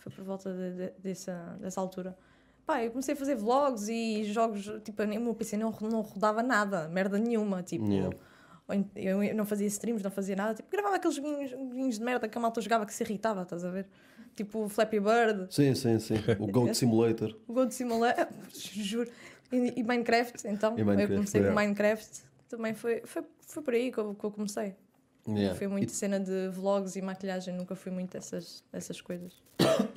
Foi por volta de, de, dessa, dessa altura. Pá, eu comecei a fazer vlogs e jogos, tipo, o meu PC não, não rodava nada, merda nenhuma, tipo. Yeah. Eu não fazia streams, não fazia nada, tipo, gravava aqueles vinhos de merda que a malta jogava que se irritava, estás a ver? Tipo Flappy Bird. Sim, sim, sim. O Goat Simulator. o Goat Simulator, juro. E, e Minecraft, então. E Minecraft, eu comecei é. com Minecraft, também foi, foi, foi por aí que eu, que eu comecei. Yeah. foi muito e... cena de vlogs e maquilhagem, nunca fui muito essas, essas coisas.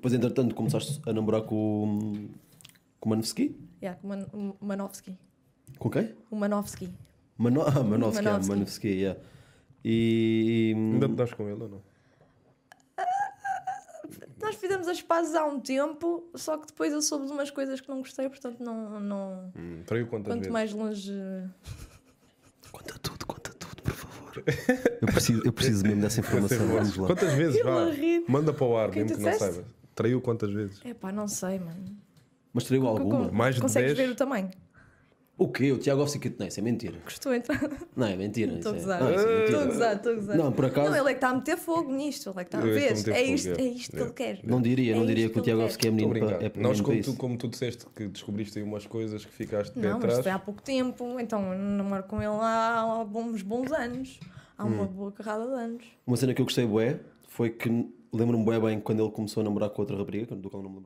Pois entretanto começaste a namorar com, com o Yeah, com Man o Com quem? O Manofsky. Mano ah, Manofsky, Manofsky. É, yeah. E. Ainda me das com ele ou não? nós fizemos as pazes há um tempo, só que depois eu soube de umas coisas que não gostei, portanto não. não... Hum, traiu quantas Quanto vezes? mais longe favor. Eu preciso, eu preciso mesmo dessa informação. Vamos lá. Quantas vezes vá? Manda para o ar, é mesmo que não saiba. Traiu quantas vezes? É pá, não sei, mano. Mas traiu alguma? Mais de Consegues ver o tamanho? O quê? O Tiago Oficito? Não, isso é mentira. Gostou então? Não, é mentira. Estou a é. gozar. É estou a gozar, estou a gozar. Não, por acaso. Não, ele é que está a meter fogo nisto. Ele é que está a é ver. É isto, é isto que ele quer. Não diria, não diria que o Tiago Oficito é menino para. Nós, como tu disseste, que descobriste aí umas coisas que ficaste de Não, mas foi há pouco tempo. Então, namoro com ele há uns bons anos. Há uma hum. boa carrada de anos. Uma cena que eu gostei, bué, foi que lembro-me bem bem quando ele começou a namorar com outra rapariga, do qual não me lembro.